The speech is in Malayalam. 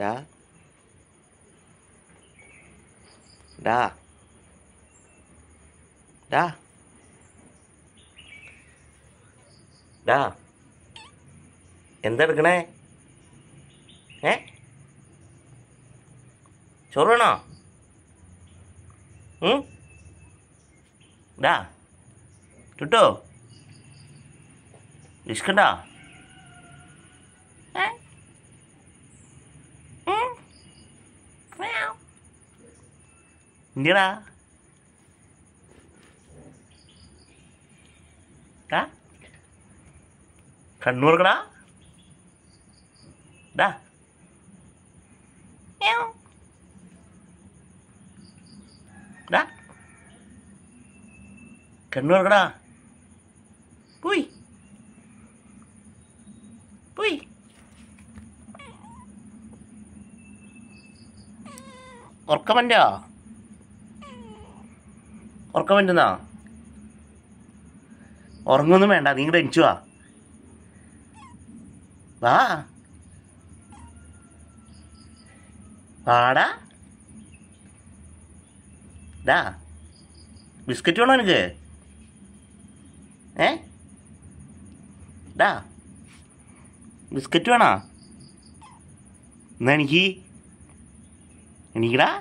ഡാ ഡാ ഡാ ഡാ എന്തെടുക്കണേ ഏ ചോറ് വേണോ ഡാ കിട്ടോ ഡിഷ്കണ്ടാ ഇന്ത്യടാ ടാ കണ്ണൂർക്കടാ ഡാ ഡാ കണ്ണൂർക്കടാ പോയി പോയി ഉറക്കമല്ലോ ഉറക്കം പറ്റുന്നാ ഉറങ്ങൊന്നും വേണ്ട നീ ടെൻഷു വാ വാടാ ഡാ ബിസ്ക്കറ്റ് വേണോ എനിക്ക് ഏ ഡാ ബിസ്ക്കറ്റ് വേണോ എന്നാ എനിക്ക് എനിക്കടാ